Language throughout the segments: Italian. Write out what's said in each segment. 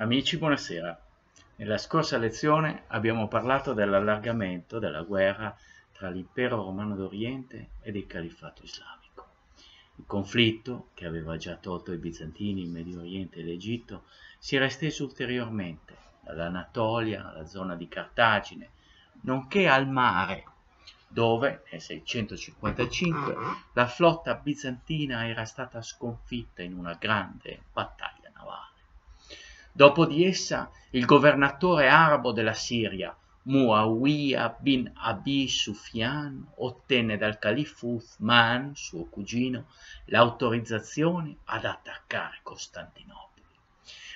Amici, buonasera. Nella scorsa lezione abbiamo parlato dell'allargamento della guerra tra l'impero romano d'Oriente ed il califfato islamico. Il conflitto, che aveva già tolto i bizantini, in Medio Oriente e l'Egitto, si era esteso ulteriormente dall'Anatolia alla zona di Cartagine, nonché al mare, dove nel 655 la flotta bizantina era stata sconfitta in una grande battaglia Dopo di essa il governatore arabo della Siria, Muawiyah bin Abi Sufyan, ottenne dal califfo Uthman, suo cugino, l'autorizzazione ad attaccare Costantinopoli.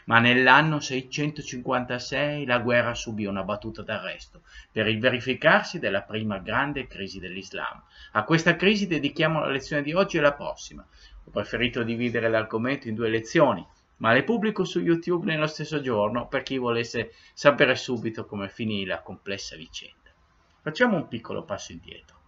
Ma nell'anno 656 la guerra subì una battuta d'arresto per il verificarsi della prima grande crisi dell'Islam. A questa crisi dedichiamo la lezione di oggi e la prossima. Ho preferito dividere l'argomento in due lezioni, ma le pubblico su YouTube nello stesso giorno per chi volesse sapere subito come finì la complessa vicenda. Facciamo un piccolo passo indietro.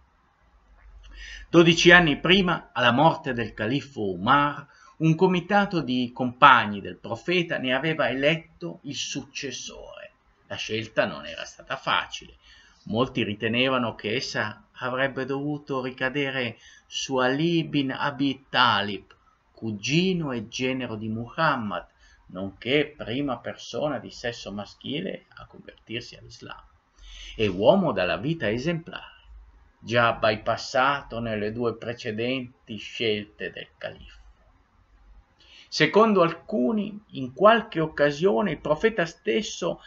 12 anni prima, alla morte del califfo Umar, un comitato di compagni del profeta ne aveva eletto il successore. La scelta non era stata facile. Molti ritenevano che essa avrebbe dovuto ricadere su Ali bin Abi Talib, cugino e genero di Muhammad, nonché prima persona di sesso maschile a convertirsi all'Islam, e uomo dalla vita esemplare, già bypassato nelle due precedenti scelte del califfo. Secondo alcuni, in qualche occasione il profeta stesso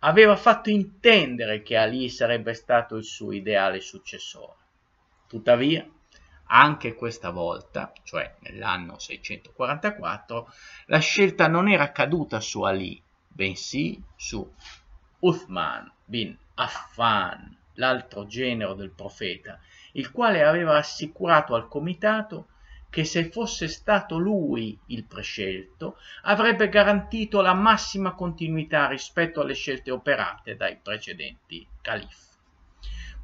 aveva fatto intendere che Ali sarebbe stato il suo ideale successore. Tuttavia, anche questa volta, cioè nell'anno 644, la scelta non era caduta su Ali, bensì su Uthman bin Affan, l'altro genero del profeta, il quale aveva assicurato al comitato che se fosse stato lui il prescelto, avrebbe garantito la massima continuità rispetto alle scelte operate dai precedenti califfi.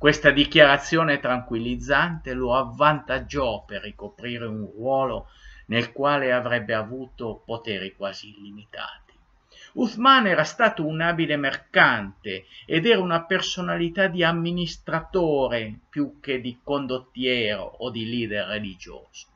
Questa dichiarazione tranquillizzante lo avvantaggiò per ricoprire un ruolo nel quale avrebbe avuto poteri quasi illimitati. Uthman era stato un abile mercante ed era una personalità di amministratore più che di condottiero o di leader religioso.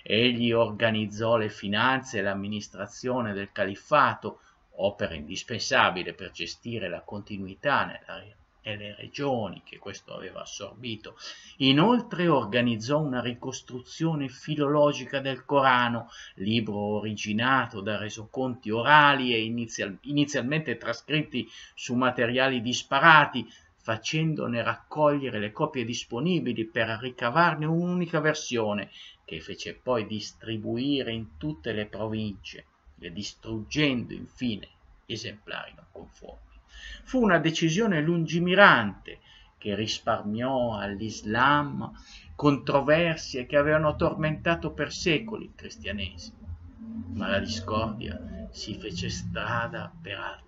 Egli organizzò le finanze e l'amministrazione del califfato, opera indispensabile per gestire la continuità nella realtà e le regioni che questo aveva assorbito. Inoltre organizzò una ricostruzione filologica del Corano, libro originato da resoconti orali e inizial inizialmente trascritti su materiali disparati, facendone raccogliere le copie disponibili per ricavarne un'unica versione, che fece poi distribuire in tutte le province, e distruggendo infine esemplari non conformi. Fu una decisione lungimirante che risparmiò all'Islam controversie che avevano tormentato per secoli il cristianesimo, ma la discordia si fece strada per altri.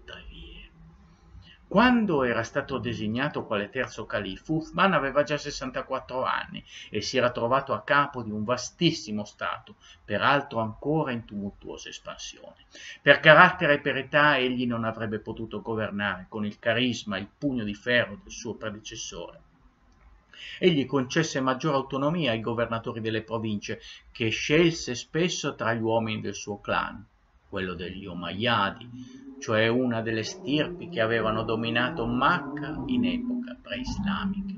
Quando era stato designato quale terzo califfo, Uthman aveva già 64 anni e si era trovato a capo di un vastissimo Stato, peraltro ancora in tumultuosa espansione. Per carattere e per età egli non avrebbe potuto governare con il carisma e il pugno di ferro del suo predecessore. Egli concesse maggiore autonomia ai governatori delle province, che scelse spesso tra gli uomini del suo clan, quello degli Omayyadi, cioè una delle stirpi che avevano dominato Macca in epoca preislamica.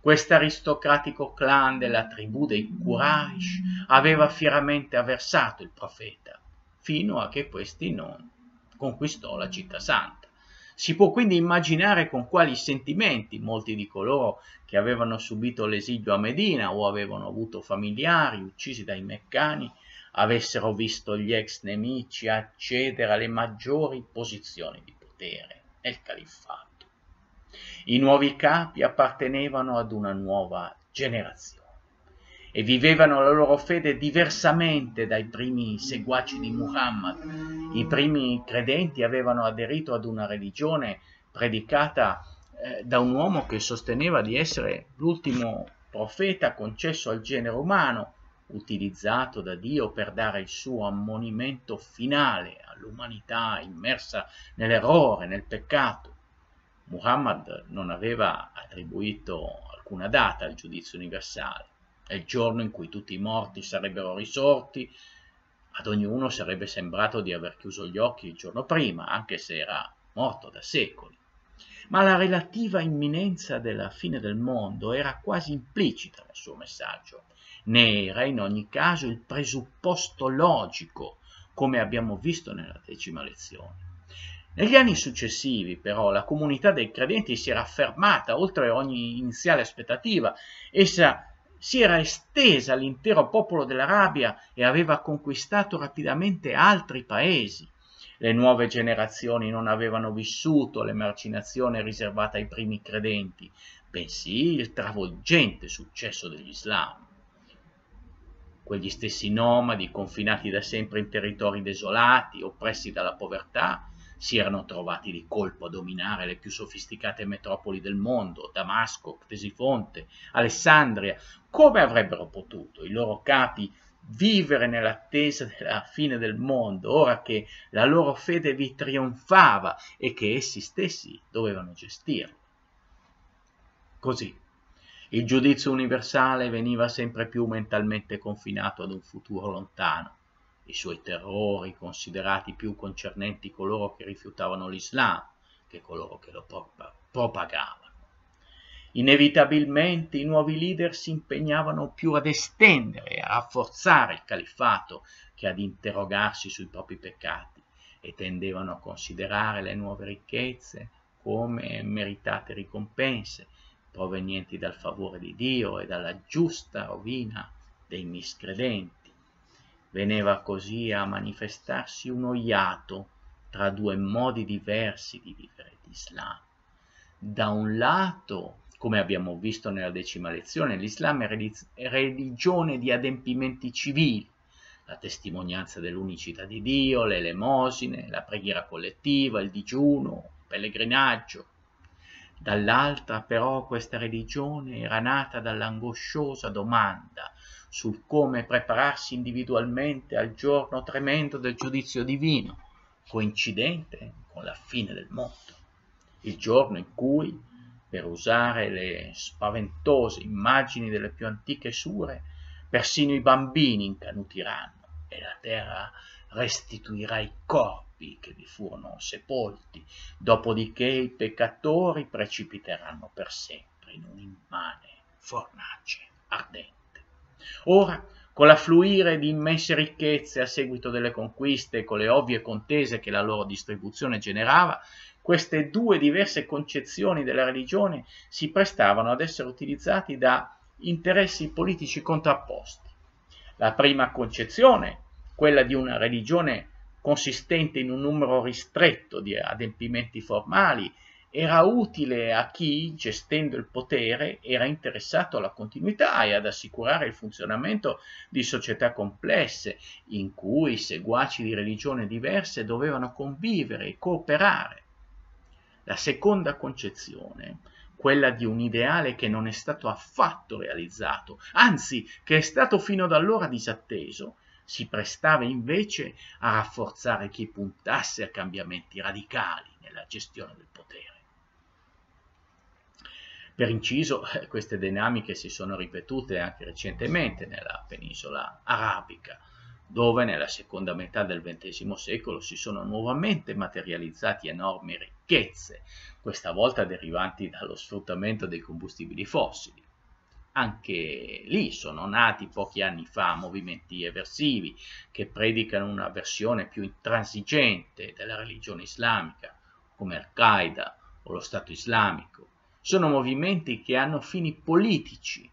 Quest'aristocratico clan della tribù dei Quraysh aveva fieramente avversato il profeta, fino a che questi non conquistò la città santa. Si può quindi immaginare con quali sentimenti molti di coloro che avevano subito l'esilio a Medina o avevano avuto familiari uccisi dai meccani avessero visto gli ex nemici accedere alle maggiori posizioni di potere nel califfato. I nuovi capi appartenevano ad una nuova generazione e vivevano la loro fede diversamente dai primi seguaci di Muhammad. I primi credenti avevano aderito ad una religione predicata eh, da un uomo che sosteneva di essere l'ultimo profeta concesso al genere umano utilizzato da Dio per dare il suo ammonimento finale all'umanità immersa nell'errore, nel peccato. Muhammad non aveva attribuito alcuna data al giudizio universale, è il giorno in cui tutti i morti sarebbero risorti, ad ognuno sarebbe sembrato di aver chiuso gli occhi il giorno prima, anche se era morto da secoli. Ma la relativa imminenza della fine del mondo era quasi implicita nel suo messaggio ne era in ogni caso il presupposto logico, come abbiamo visto nella decima lezione. Negli anni successivi, però, la comunità dei credenti si era affermata oltre ogni iniziale aspettativa, essa si era estesa all'intero popolo dell'Arabia e aveva conquistato rapidamente altri paesi. Le nuove generazioni non avevano vissuto l'emarginazione riservata ai primi credenti, bensì il travolgente successo dell'Islam quegli stessi nomadi confinati da sempre in territori desolati, oppressi dalla povertà, si erano trovati di colpo a dominare le più sofisticate metropoli del mondo, Damasco, Ctesifonte, Alessandria. Come avrebbero potuto i loro capi vivere nell'attesa della fine del mondo, ora che la loro fede vi trionfava e che essi stessi dovevano gestirlo? Così il giudizio universale veniva sempre più mentalmente confinato ad un futuro lontano. I suoi terrori, considerati più concernenti coloro che rifiutavano l'Islam che coloro che lo propagavano. Inevitabilmente i nuovi leader si impegnavano più ad estendere, a rafforzare il califfato che ad interrogarsi sui propri peccati e tendevano a considerare le nuove ricchezze come meritate ricompense provenienti dal favore di Dio e dalla giusta rovina dei miscredenti. Veniva così a manifestarsi uno iato tra due modi diversi di vivere l'Islam. Da un lato, come abbiamo visto nella decima lezione, l'Islam è religione di adempimenti civili, la testimonianza dell'unicità di Dio, le elemosine, la preghiera collettiva, il digiuno, il pellegrinaggio, Dall'altra però questa religione era nata dall'angosciosa domanda sul come prepararsi individualmente al giorno tremendo del giudizio divino, coincidente con la fine del mondo, il giorno in cui, per usare le spaventose immagini delle più antiche sure, persino i bambini incanutiranno e la terra restituirà i corpi che vi furono sepolti, dopodiché i peccatori precipiteranno per sempre in un'immane fornace ardente. Ora, con l'affluire di immense ricchezze a seguito delle conquiste e con le ovvie contese che la loro distribuzione generava, queste due diverse concezioni della religione si prestavano ad essere utilizzate da interessi politici contrapposti. La prima concezione quella di una religione consistente in un numero ristretto di adempimenti formali, era utile a chi, gestendo il potere, era interessato alla continuità e ad assicurare il funzionamento di società complesse, in cui seguaci di religioni diverse dovevano convivere e cooperare. La seconda concezione, quella di un ideale che non è stato affatto realizzato, anzi che è stato fino ad allora disatteso, si prestava invece a rafforzare chi puntasse a cambiamenti radicali nella gestione del potere. Per inciso, eh, queste dinamiche si sono ripetute anche recentemente nella penisola arabica, dove nella seconda metà del XX secolo si sono nuovamente materializzati enormi ricchezze, questa volta derivanti dallo sfruttamento dei combustibili fossili anche lì sono nati pochi anni fa movimenti eversivi che predicano una versione più intransigente della religione islamica, come Al-Qaeda o lo Stato islamico. Sono movimenti che hanno fini politici,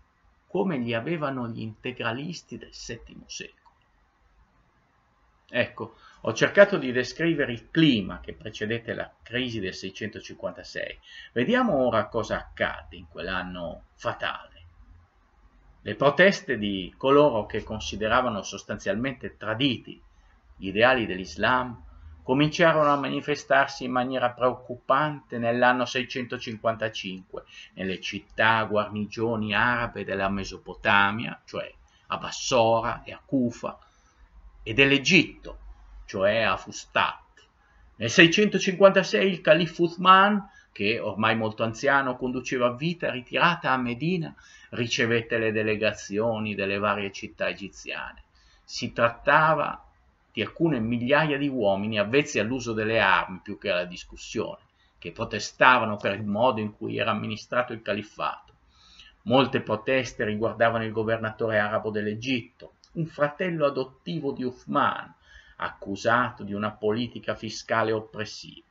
come li avevano gli integralisti del VII secolo. Ecco, ho cercato di descrivere il clima che precedette la crisi del 656. Vediamo ora cosa accade in quell'anno fatale. Le proteste di coloro che consideravano sostanzialmente traditi gli ideali dell'Islam cominciarono a manifestarsi in maniera preoccupante nell'anno 655 nelle città guarnigioni arabe della Mesopotamia, cioè a Bassora e a Kufa, e dell'Egitto, cioè a Fustat. Nel 656 il califfo Uthman che ormai molto anziano conduceva vita ritirata a Medina, ricevette le delegazioni delle varie città egiziane. Si trattava di alcune migliaia di uomini avvezzi all'uso delle armi più che alla discussione, che protestavano per il modo in cui era amministrato il califfato. Molte proteste riguardavano il governatore arabo dell'Egitto, un fratello adottivo di Uthman, accusato di una politica fiscale oppressiva.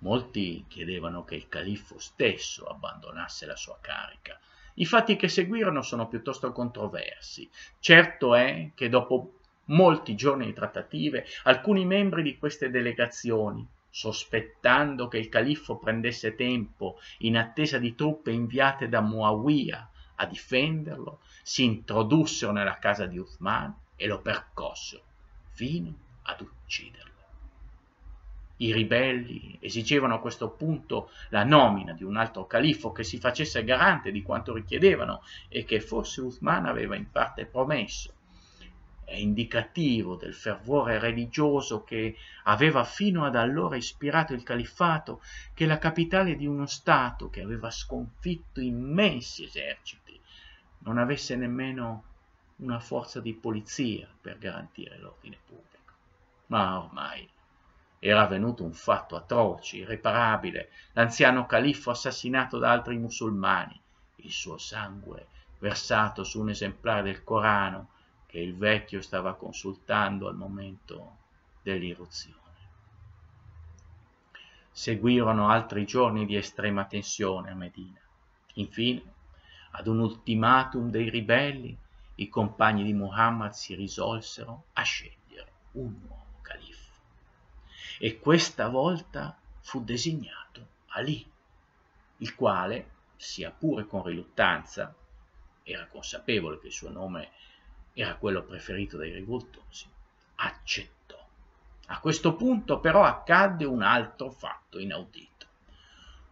Molti chiedevano che il califfo stesso abbandonasse la sua carica. I fatti che seguirono sono piuttosto controversi. Certo è che dopo molti giorni di trattative alcuni membri di queste delegazioni, sospettando che il califfo prendesse tempo in attesa di truppe inviate da Muawiyah a difenderlo, si introdussero nella casa di Uthman e lo percossero fino ad ucciderlo i ribelli esigevano a questo punto la nomina di un altro califfo che si facesse garante di quanto richiedevano e che forse Uthman aveva in parte promesso. È indicativo del fervore religioso che aveva fino ad allora ispirato il califfato che la capitale di uno Stato che aveva sconfitto immensi eserciti non avesse nemmeno una forza di polizia per garantire l'ordine pubblico. Ma ormai era avvenuto un fatto atroce, irreparabile, l'anziano califfo assassinato da altri musulmani, il suo sangue versato su un esemplare del Corano che il vecchio stava consultando al momento dell'irruzione. Seguirono altri giorni di estrema tensione a Medina. Infine, ad un ultimatum dei ribelli, i compagni di Muhammad si risolsero a scegliere un uomo e questa volta fu designato Ali, il quale, sia pure con riluttanza, era consapevole che il suo nome era quello preferito dai rivoltosi, accettò. A questo punto però accadde un altro fatto inaudito.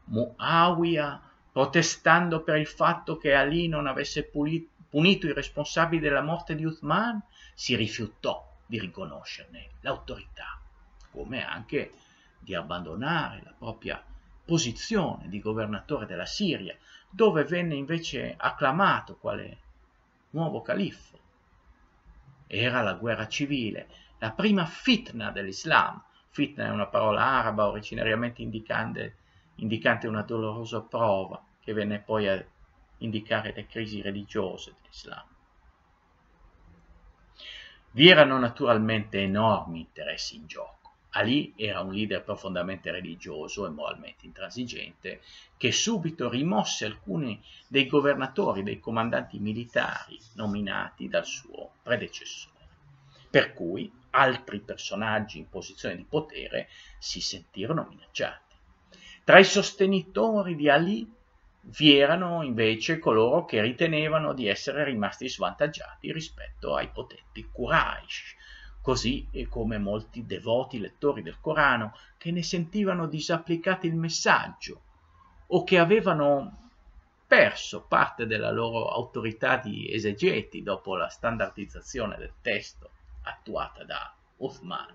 Muawiyah, protestando per il fatto che Ali non avesse pulito, punito i responsabili della morte di Uthman, si rifiutò di riconoscerne l'autorità come anche di abbandonare la propria posizione di governatore della Siria, dove venne invece acclamato quale nuovo califfo. Era la guerra civile, la prima fitna dell'Islam. Fitna è una parola araba originariamente indicante, indicante una dolorosa prova che venne poi a indicare le crisi religiose dell'Islam. Vi erano naturalmente enormi interessi in gioco. Ali era un leader profondamente religioso e moralmente intransigente che subito rimosse alcuni dei governatori, dei comandanti militari nominati dal suo predecessore, per cui altri personaggi in posizione di potere si sentirono minacciati. Tra i sostenitori di Ali vi erano invece coloro che ritenevano di essere rimasti svantaggiati rispetto ai potenti Quraysh, così come molti devoti lettori del Corano che ne sentivano disapplicati il messaggio o che avevano perso parte della loro autorità di esegeti dopo la standardizzazione del testo attuata da Uthman.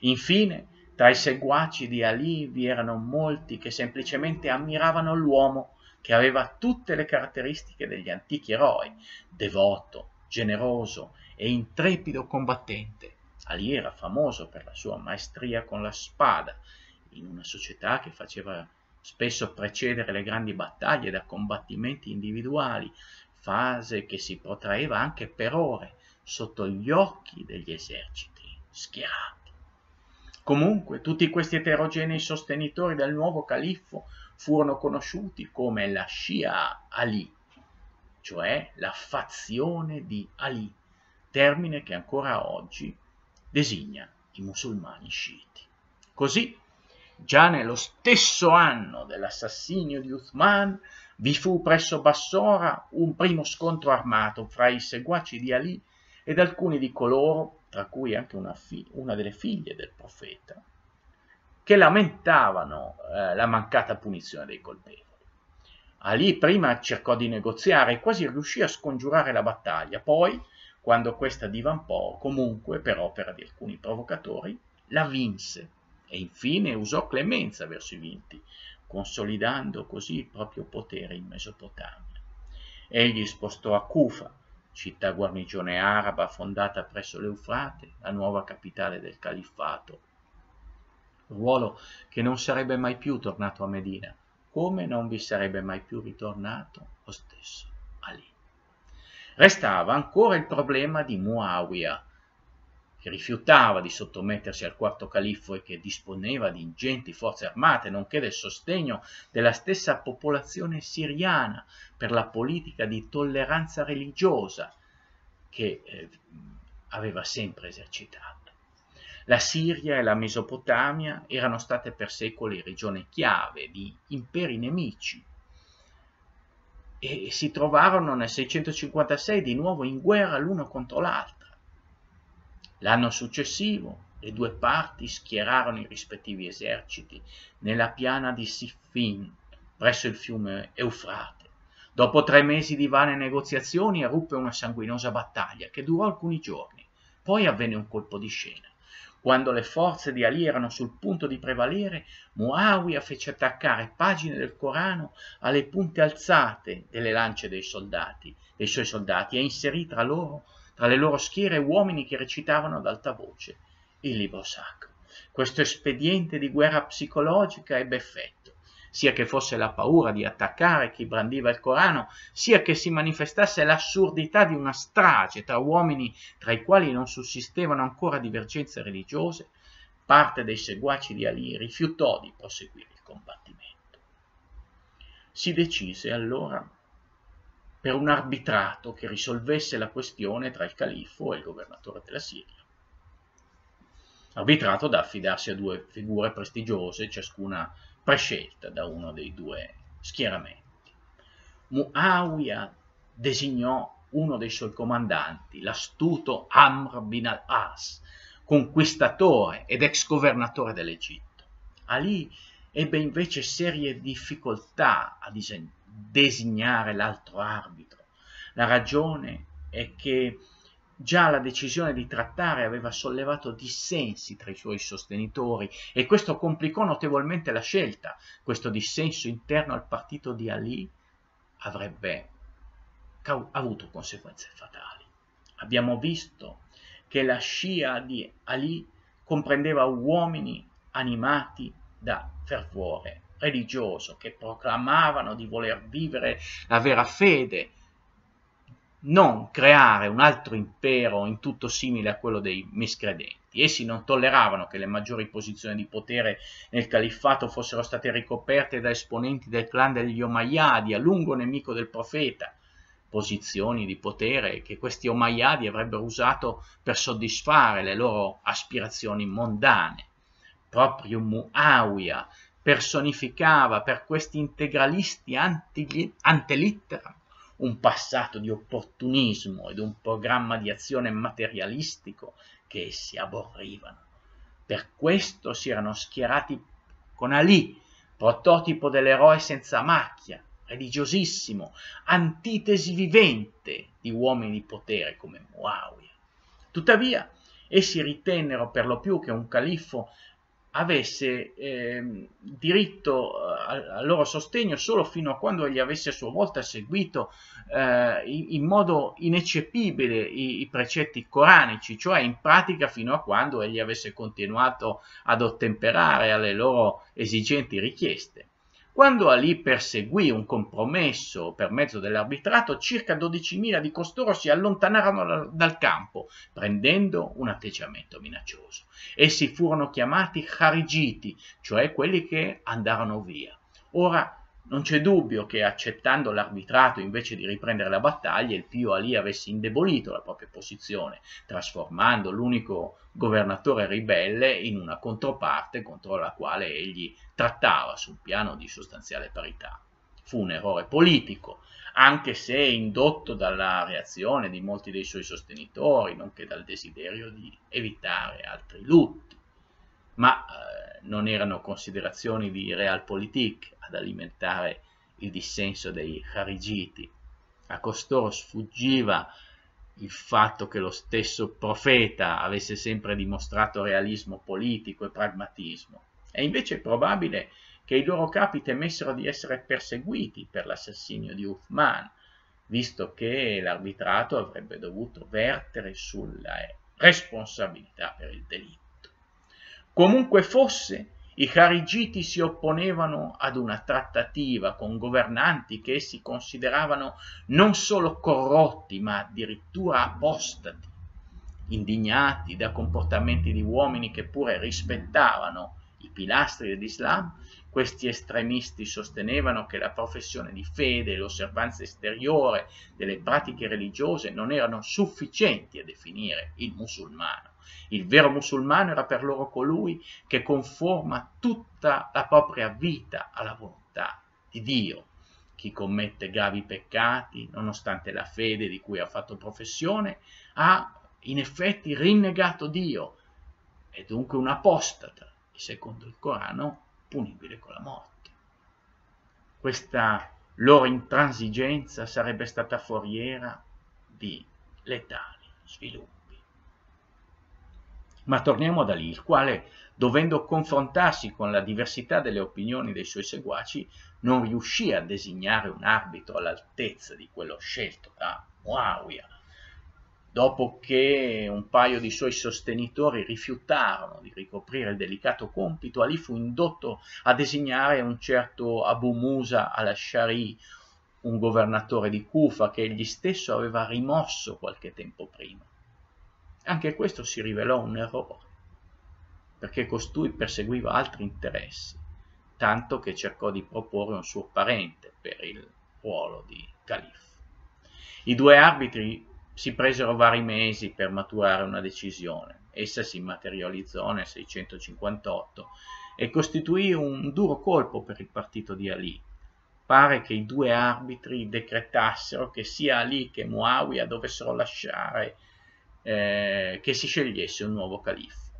Infine, tra i seguaci di Ali vi erano molti che semplicemente ammiravano l'uomo che aveva tutte le caratteristiche degli antichi eroi, devoto, generoso e intrepido combattente. Ali era famoso per la sua maestria con la spada, in una società che faceva spesso precedere le grandi battaglie da combattimenti individuali, fase che si protraeva anche per ore sotto gli occhi degli eserciti schierati. Comunque, tutti questi eterogenei sostenitori del nuovo califfo furono conosciuti come la Shia Ali, cioè la fazione di Ali termine che ancora oggi designa i musulmani sciiti. Così, già nello stesso anno dell'assassinio di Uthman, vi fu presso Bassora un primo scontro armato fra i seguaci di Ali ed alcuni di coloro, tra cui anche una, fig- una delle figlie del profeta, che lamentavano eh, la mancata punizione dei colpevoli. Ali prima cercò di negoziare e quasi riuscì a scongiurare la battaglia, poi quando questa divampò, comunque, per opera di alcuni provocatori, la vinse e infine usò clemenza verso i vinti, consolidando così il proprio potere in Mesopotamia. Egli spostò a Kufa, città guarnigione araba fondata presso l'Eufrate, la nuova capitale del califfato, ruolo che non sarebbe mai più tornato a Medina, come non vi sarebbe mai più ritornato lo stesso Ali. Restava ancora il problema di Muawiyah, che rifiutava di sottomettersi al quarto califfo e che disponeva di ingenti forze armate, nonché del sostegno della stessa popolazione siriana per la politica di tolleranza religiosa che eh, aveva sempre esercitato. La Siria e la Mesopotamia erano state per secoli regioni chiave di imperi nemici e si trovarono nel 656 di nuovo in guerra l'uno contro l'altra. L'anno successivo le due parti schierarono i rispettivi eserciti nella piana di Siffin, presso il fiume Eufrate. Dopo tre mesi di vane negoziazioni eruppe una sanguinosa battaglia che durò alcuni giorni, poi avvenne un colpo di scena. Quando le forze di Ali erano sul punto di prevalere, Muawiyah fece attaccare pagine del Corano alle punte alzate delle lance dei, soldati, dei suoi soldati e inserì tra, loro, tra le loro schiere uomini che recitavano ad alta voce il libro sacro. Questo espediente di guerra psicologica ebbe effetto sia che fosse la paura di attaccare chi brandiva il Corano, sia che si manifestasse l'assurdità di una strage tra uomini tra i quali non sussistevano ancora divergenze religiose, parte dei seguaci di Ali rifiutò di proseguire il combattimento. Si decise allora per un arbitrato che risolvesse la questione tra il califfo e il governatore della Siria. Arbitrato da affidarsi a due figure prestigiose, ciascuna prescelta da uno dei due schieramenti. Muawiyah designò uno dei suoi comandanti, l'astuto Amr bin al-As, conquistatore ed ex governatore dell'Egitto. Ali ebbe invece serie difficoltà a designare l'altro arbitro. La ragione è che Già la decisione di trattare aveva sollevato dissensi tra i suoi sostenitori e questo complicò notevolmente la scelta. Questo dissenso interno al partito di Ali avrebbe avuto conseguenze fatali. Abbiamo visto che la scia di Ali comprendeva uomini animati da fervore religioso che proclamavano di voler vivere la vera fede non creare un altro impero in tutto simile a quello dei miscredenti. Essi non tolleravano che le maggiori posizioni di potere nel califfato fossero state ricoperte da esponenti del clan degli Omayyadi, a lungo nemico del profeta, posizioni di potere che questi Omayyadi avrebbero usato per soddisfare le loro aspirazioni mondane. Proprio Muawiyah personificava per questi integralisti anti- antelittera un passato di opportunismo ed un programma di azione materialistico che essi aborrivano. Per questo si erano schierati con Ali, prototipo dell'eroe senza macchia, religiosissimo, antitesi vivente di uomini di potere come Muawiyah. Tuttavia, essi ritennero per lo più che un califfo avesse ehm, eh, diritto al, loro sostegno solo fino a quando egli avesse a sua volta seguito eh, in, modo ineccepibile i, i, precetti coranici, cioè in pratica fino a quando egli avesse continuato ad ottemperare alle loro esigenti richieste. Quando Ali perseguì un compromesso per mezzo dell'arbitrato, circa 12.000 di costoro si allontanarono dal campo, prendendo un atteggiamento minaccioso. Essi furono chiamati Harigiti, cioè quelli che andarono via. Ora non c'è dubbio che accettando l'arbitrato invece di riprendere la battaglia, il Pio Ali avesse indebolito la propria posizione, trasformando l'unico governatore ribelle in una controparte contro la quale egli trattava sul piano di sostanziale parità. Fu un errore politico, anche se indotto dalla reazione di molti dei suoi sostenitori, nonché dal desiderio di evitare altri lutti. Ma eh, non erano considerazioni di realpolitik ad alimentare il dissenso dei Harigiti. A costoro sfuggiva il fatto che lo stesso profeta avesse sempre dimostrato realismo politico e pragmatismo. È invece probabile che i loro capi temessero di essere perseguiti per l'assassinio di Uthman, visto che l'arbitrato avrebbe dovuto vertere sulla responsabilità per il delitto. Comunque fosse, i Carigiti si opponevano ad una trattativa con governanti che essi consideravano non solo corrotti, ma addirittura apostati, indignati da comportamenti di uomini che pure rispettavano i pilastri dell'Islam, questi estremisti sostenevano che la professione di fede e l'osservanza esteriore delle pratiche religiose non erano sufficienti a definire il musulmano il vero musulmano era per loro colui che conforma tutta la propria vita alla volontà di Dio. Chi commette gravi peccati, nonostante la fede di cui ha fatto professione, ha in effetti rinnegato Dio, è dunque un apostata, secondo il Corano punibile con la morte. Questa loro intransigenza sarebbe stata foriera di letali sviluppi. Ma torniamo ad Ali, il quale, dovendo confrontarsi con la diversità delle opinioni dei suoi seguaci, non riuscì a designare un arbitro all'altezza di quello scelto da Muawiyah, dopo che un paio di suoi sostenitori rifiutarono di ricoprire il delicato compito, Ali fu indotto a designare un certo Abu Musa al shari un governatore di Kufa che egli stesso aveva rimosso qualche tempo prima. Anche questo si rivelò un errore, perché costui perseguiva altri interessi, tanto che cercò di proporre un suo parente per il ruolo di califfo. I due arbitri si presero vari mesi per maturare una decisione. Essa si materializzò nel 658 e costituì un duro colpo per il partito di Ali. Pare che i due arbitri decretassero che sia Ali che Muawiyah dovessero lasciare eh, che si scegliesse un nuovo califfo.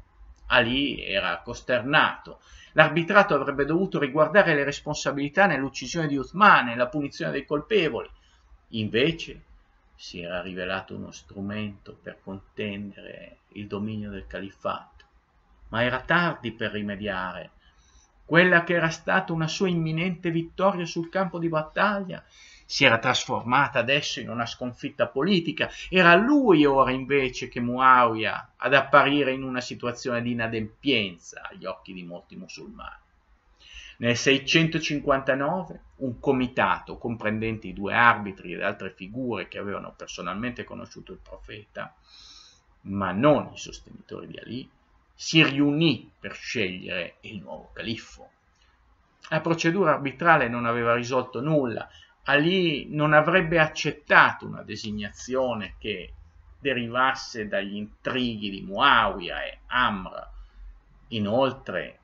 Ali era costernato. L'arbitrato avrebbe dovuto riguardare le responsabilità nell'uccisione di Uthman e la punizione dei colpevoli. Invece si era rivelato uno strumento per contendere il dominio del califfato. Ma era tardi per rimediare. Quella che era stata una sua imminente vittoria sul campo di battaglia si era trasformata adesso in una sconfitta politica, era lui ora invece che Muawiyah ad apparire in una situazione di inadempienza agli occhi di molti musulmani. Nel 659 un comitato comprendente i due arbitri ed altre figure che avevano personalmente conosciuto il profeta, ma non i sostenitori di Ali, si riunì per scegliere il nuovo califfo. La procedura arbitrale non aveva risolto nulla, Ali non avrebbe accettato una designazione che derivasse dagli intrighi di Muawiyah e Amr. Inoltre,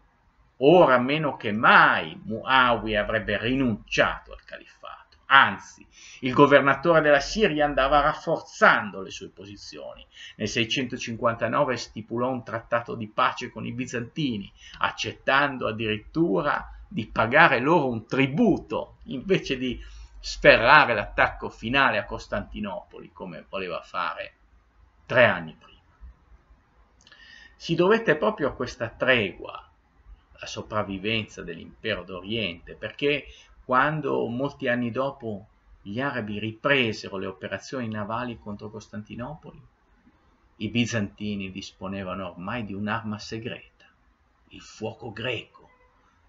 ora meno che mai Muawiyah avrebbe rinunciato al califfato. Anzi, il governatore della Siria andava rafforzando le sue posizioni. Nel 659 stipulò un trattato di pace con i bizantini, accettando addirittura di pagare loro un tributo invece di sferrare l'attacco finale a Costantinopoli come voleva fare tre anni prima. Si dovette proprio a questa tregua la sopravvivenza dell'impero d'Oriente perché quando molti anni dopo gli arabi ripresero le operazioni navali contro Costantinopoli, i bizantini disponevano ormai di un'arma segreta, il fuoco greco,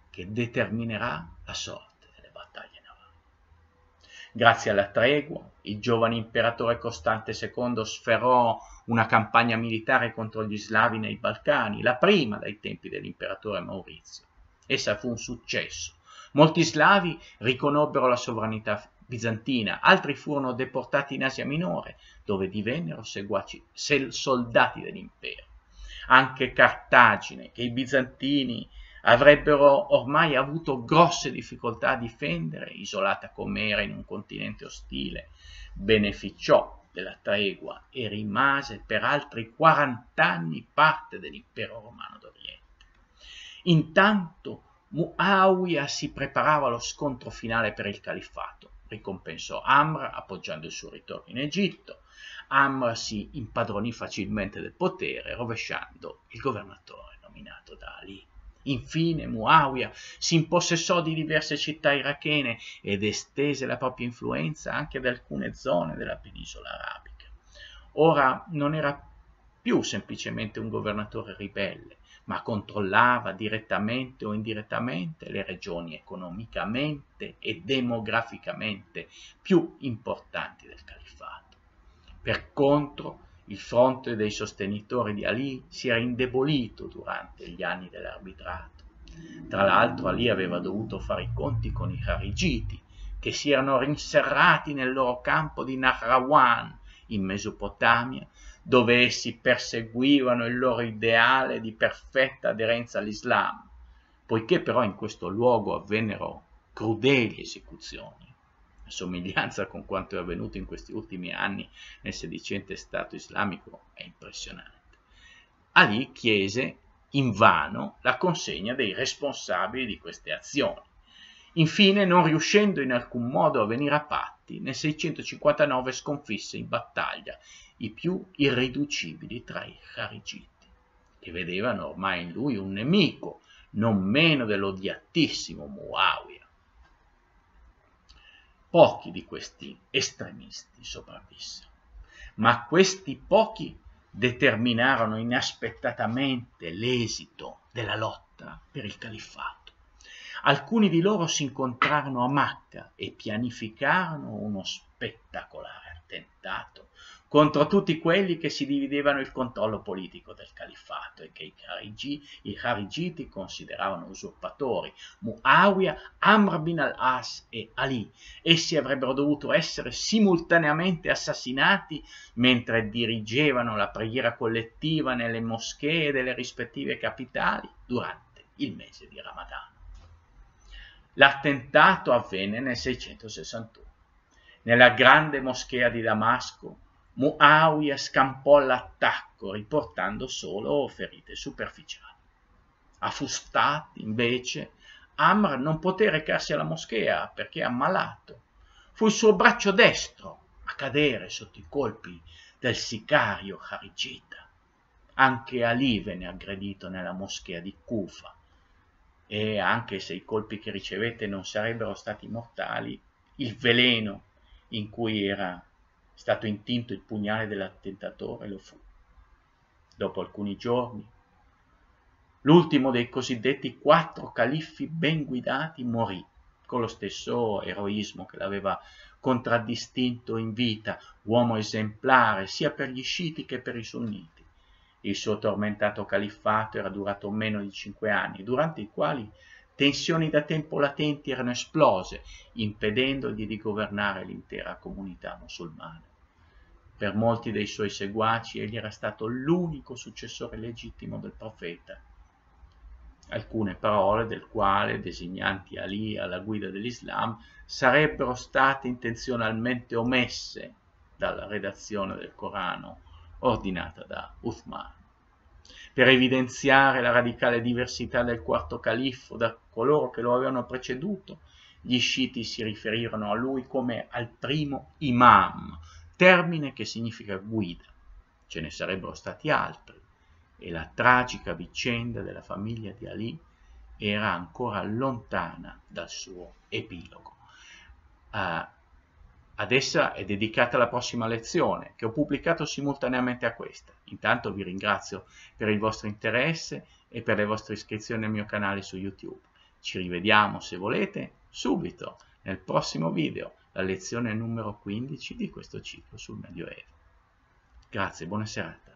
che determinerà la sorte Grazie alla tregua, il giovane imperatore Costante II sferrò una campagna militare contro gli slavi nei Balcani, la prima dai tempi dell'imperatore Maurizio. Essa fu un successo. Molti slavi riconobbero la sovranità bizantina, altri furono deportati in Asia Minore, dove divennero seguaci, soldati dell'impero. Anche Cartagine, che i bizantini avrebbero ormai avuto grosse difficoltà a difendere, isolata com'era in un continente ostile, beneficiò della tregua e rimase per altri 40 anni parte dell'impero romano d'Oriente. Intanto Muawiyah si preparava allo scontro finale per il califfato, ricompensò Amr appoggiando il suo ritorno in Egitto, Amr si impadronì facilmente del potere rovesciando il governatore nominato da Ali. Infine Muawiyah si impossessò di diverse città irachene ed estese la propria influenza anche ad alcune zone della penisola arabica. Ora non era più semplicemente un governatore ribelle, ma controllava direttamente o indirettamente le regioni economicamente e demograficamente più importanti del califato. Per contro, il fronte dei sostenitori di Ali si era indebolito durante gli anni dell'arbitrato. Tra l'altro Ali aveva dovuto fare i conti con i Harigiti, che si erano rinserrati nel loro campo di Nahrawan, in Mesopotamia, dove essi perseguivano il loro ideale di perfetta aderenza all'Islam, poiché però in questo luogo avvennero crudeli esecuzioni somiglianza con quanto è avvenuto in questi ultimi anni nel sedicente Stato islamico è impressionante. Ali chiese invano la consegna dei responsabili di queste azioni. Infine, non riuscendo in alcun modo a venire a patti, nel 659 sconfisse in battaglia i più irriducibili tra i Harigiti, che vedevano ormai in lui un nemico non meno dell'odiatissimo Muawiyah pochi di questi estremisti sopravvissero, ma questi pochi determinarono inaspettatamente l'esito della lotta per il califfato. Alcuni di loro si incontrarono a Macca e pianificarono uno spettacolare attentato contro tutti quelli che si dividevano il controllo politico del califfato e che i, Harigi, i Harigiti consideravano usurpatori, Muawiyah, Amr bin al-As e Ali. Essi avrebbero dovuto essere simultaneamente assassinati mentre dirigevano la preghiera collettiva nelle moschee delle rispettive capitali durante il mese di Ramadan. L'attentato avvenne nel 661. Nella grande moschea di Damasco Muawiyah scampò l'attacco riportando solo ferite superficiali. A invece, Amr non poté recarsi alla moschea perché ammalato. Fu il suo braccio destro a cadere sotto i colpi del sicario Harigita. Anche Ali venne aggredito nella moschea di Kufa e anche se i colpi che ricevette non sarebbero stati mortali, il veleno in cui era stato intinto il pugnale dell'attentatore lo fu. Dopo alcuni giorni, l'ultimo dei cosiddetti quattro califfi ben guidati morì con lo stesso eroismo che l'aveva contraddistinto in vita, uomo esemplare sia per gli sciiti che per i sunniti. Il suo tormentato califfato era durato meno di cinque anni, durante i quali Tensioni da tempo latenti erano esplose, impedendogli di governare l'intera comunità musulmana. Per molti dei suoi seguaci egli era stato l'unico successore legittimo del profeta. Alcune parole del quale, designanti Ali alla guida dell'Islam, sarebbero state intenzionalmente omesse dalla redazione del Corano ordinata da Uthman per evidenziare la radicale diversità del quarto califfo da coloro che lo avevano preceduto, gli sciiti si riferirono a lui come al primo imam, termine che significa guida. Ce ne sarebbero stati altri e la tragica vicenda della famiglia di Ali era ancora lontana dal suo epilogo. Uh, ad essa è dedicata la prossima lezione, che ho pubblicato simultaneamente a questa. Intanto vi ringrazio per il vostro interesse e per le vostre iscrizioni al mio canale su YouTube. Ci rivediamo, se volete, subito nel prossimo video, la lezione numero 15 di questo ciclo sul Medioevo. Grazie, buona serata.